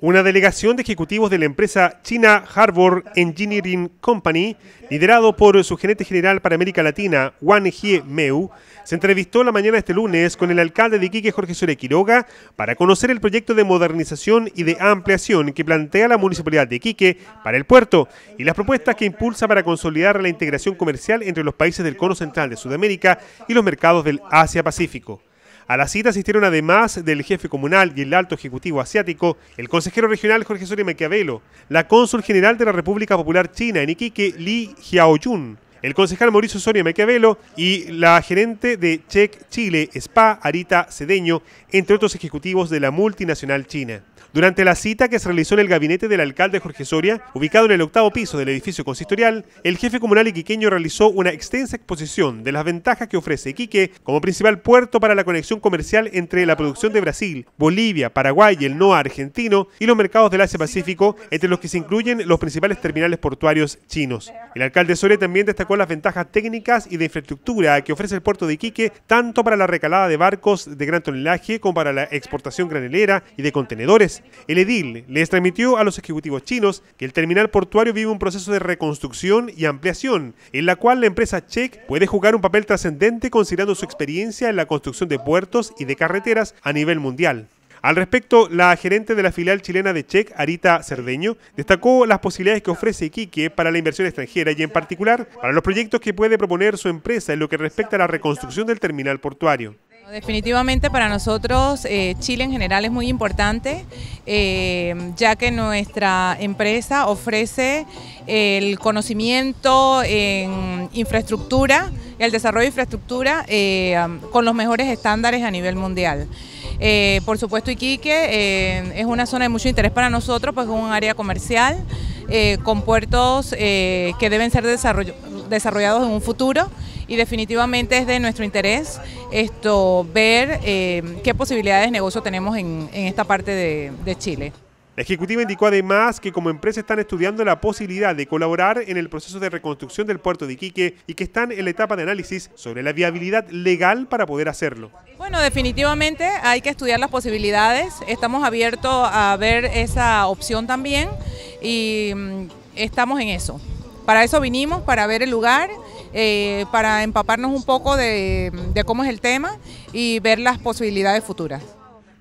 Una delegación de ejecutivos de la empresa China Harbor Engineering Company, liderado por su gerente general para América Latina, Wang Hie Meu, se entrevistó la mañana de este lunes con el alcalde de Iquique, Jorge Sore Quiroga, para conocer el proyecto de modernización y de ampliación que plantea la municipalidad de Iquique para el puerto y las propuestas que impulsa para consolidar la integración comercial entre los países del cono central de Sudamérica y los mercados del Asia-Pacífico. A la cita asistieron además del jefe comunal y el alto ejecutivo asiático, el consejero regional Jorge Soria Maquiavelo, la cónsul general de la República Popular China en Iquique, Li Xiaoyun, el concejal Mauricio Soria Mequiavelo y la gerente de Check Chile, Spa Arita Cedeño, entre otros ejecutivos de la multinacional china. Durante la cita que se realizó en el gabinete del alcalde Jorge Soria, ubicado en el octavo piso del edificio consistorial, el jefe comunal iquiqueño realizó una extensa exposición de las ventajas que ofrece Iquique como principal puerto para la conexión comercial entre la producción de Brasil, Bolivia, Paraguay, el NOA argentino y los mercados del Asia-Pacífico, entre los que se incluyen los principales terminales portuarios chinos. El alcalde Soria también destacó las ventajas técnicas y de infraestructura que ofrece el puerto de Iquique tanto para la recalada de barcos de gran tonelaje como para la exportación granelera y de contenedores. El edil les transmitió a los ejecutivos chinos que el terminal portuario vive un proceso de reconstrucción y ampliación, en la cual la empresa Check puede jugar un papel trascendente considerando su experiencia en la construcción de puertos y de carreteras a nivel mundial. Al respecto, la gerente de la filial chilena de Check, Arita Cerdeño, destacó las posibilidades que ofrece Iquique para la inversión extranjera y en particular para los proyectos que puede proponer su empresa en lo que respecta a la reconstrucción del terminal portuario. Definitivamente para nosotros eh, Chile en general es muy importante, eh, ya que nuestra empresa ofrece eh, el conocimiento en infraestructura, el desarrollo de infraestructura con los mejores estándares a nivel mundial. Eh, por supuesto, Iquique eh, es una zona de mucho interés para nosotros, pues es un área comercial eh, con puertos que deben ser desarrollados en un futuro y definitivamente es de nuestro interés esto ver qué posibilidades de negocio tenemos en, esta parte de Chile. La ejecutiva indicó además que como empresa están estudiando la posibilidad de colaborar en el proceso de reconstrucción del puerto de Iquique y que están en la etapa de análisis sobre la viabilidad legal para poder hacerlo. Bueno, definitivamente hay que estudiar las posibilidades, estamos abiertos a ver esa opción también y mm, estamos en eso. Para eso vinimos, para ver el lugar, eh, para empaparnos un poco de, de cómo es el tema y ver las posibilidades futuras.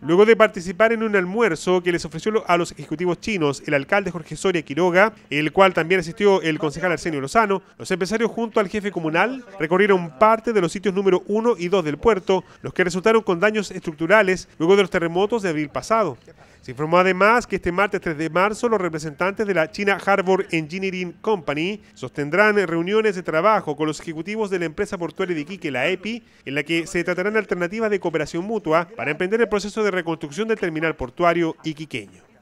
Luego de participar en un almuerzo que les ofreció a los ejecutivos chinos el alcalde Jorge Soria Quiroga, el cual también asistió el concejal Arsenio Lozano, los empresarios junto al jefe comunal recorrieron parte de los sitios número 1 y 2 del puerto, los que resultaron con daños estructurales luego de los terremotos de abril pasado. Se informó además que este martes 3 de marzo los representantes de la China Harbor Engineering Company sostendrán reuniones de trabajo con los ejecutivos de la empresa portuaria de Quique la EPI, en la que se tratarán alternativas de cooperación mutua para emprender el proceso de reconstrucción del terminal portuario iquiqueño.